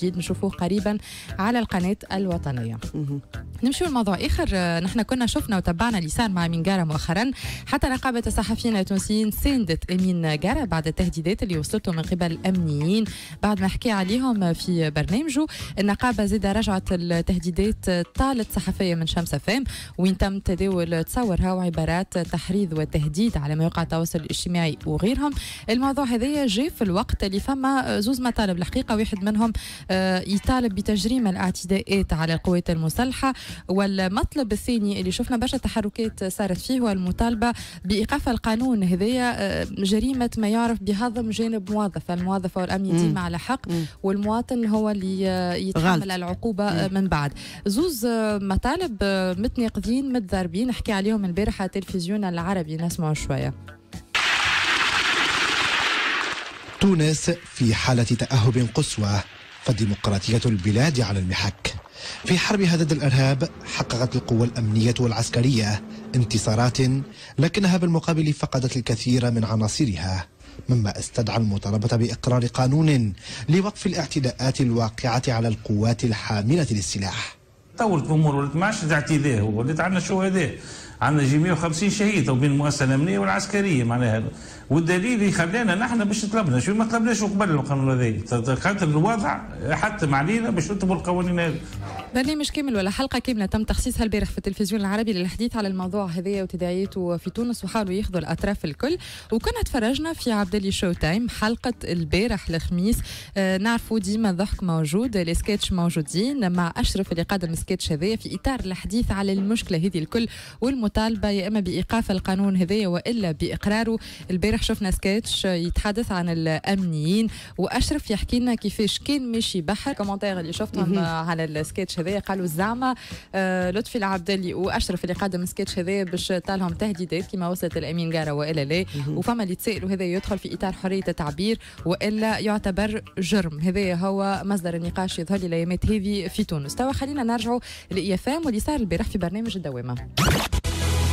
جديد نشوفوه قريبا على القناة الوطنية نمشي لموضوع آخر نحن كنا شفنا وتبعنا صار مع أمين جارة مؤخرا حتى نقابة الصحفيين التونسيين ساندت أمين جارة بعد التهديدات اللي وصلته من قبل الأمنيين بعد ما حكي عليهم في برنامجه النقابة زاد رجعت التهديدات طالت صحفية من شمس فام وين تم تداول تصورها وعبارات تحريض وتهديد على مواقع التواصل الاجتماعي وغيرهم الموضوع هذايا جاء في الوقت اللي فما زوز مطالب الحقيقة واحد منهم آه، يطالب بتجريم الاعتداءات على القوات المسلحه والمطلب الثاني اللي شفنا برشا تحركات صارت فيه هو المطالبه بايقاف القانون هذايا آه، جريمه ما يعرف بهضم جانب موظف الموظف والامن ديما على حق والمواطن هو اللي آه، يتحمل العقوبه من بعد زوز مطالب متناقضين متضاربين نحكي عليهم البارحه التلفزيون العربي نسمعوا شويه تونس في حالة تأهب قصوى فديمقراطية البلاد على المحك في حربها ضد الإرهاب حققت القوى الأمنية والعسكرية انتصارات لكنها بالمقابل فقدت الكثير من عناصرها مما استدعى المطالبة بإقرار قانون لوقف الاعتداءات الواقعة على القوات الحاملة للسلاح طولت الأمور ولات ما عادش اعتداء ولات عندنا شهداء عندنا جي 150 شهيد او بين المؤسسه الامنيه والعسكريه معناها والدليل اللي خلانا نحن باش طلبنا شو ما طلبناش قبل القانون هذا خاطر الوضع حتم علينا باش نطلبوا القوانين هذه برنامج كامل ولا حلقه كامله تم تخصيصها البارح في التلفزيون العربي للحديث على الموضوع هذايا وتداعياته في تونس وحاولوا ياخذوا الاطراف الكل وكنا تفرجنا في عبد الله شو تايم حلقه البارح الخميس آه نعرفوا ديما الضحك موجود السكتش موجودين مع اشرف اللي قدم السكتش هذايا في اطار الحديث على المشكله هذه الكل والمطالبه يا اما بايقاف القانون هذايا والا باقراره البارح شفنا سكتش يتحدث عن الامنيين واشرف يحكي لنا كيفاش كان ماشي بحر كومنتير اللي شفتهم على السكتش هذايا قالوا زعما آه، لطفي العبدلي واشرف اللي قادم السكتش هذايا باش طالهم تهديدات كما وصلت الامين قاره والا لا وفما اللي تسالوا هذا يدخل في اطار حريه التعبير والا يعتبر جرم هذا هو مصدر النقاش يظهر لي الايامات هذه في تونس توا خلينا نرجعوا لاي اف ام واللي صار البارح في برنامج الدوامه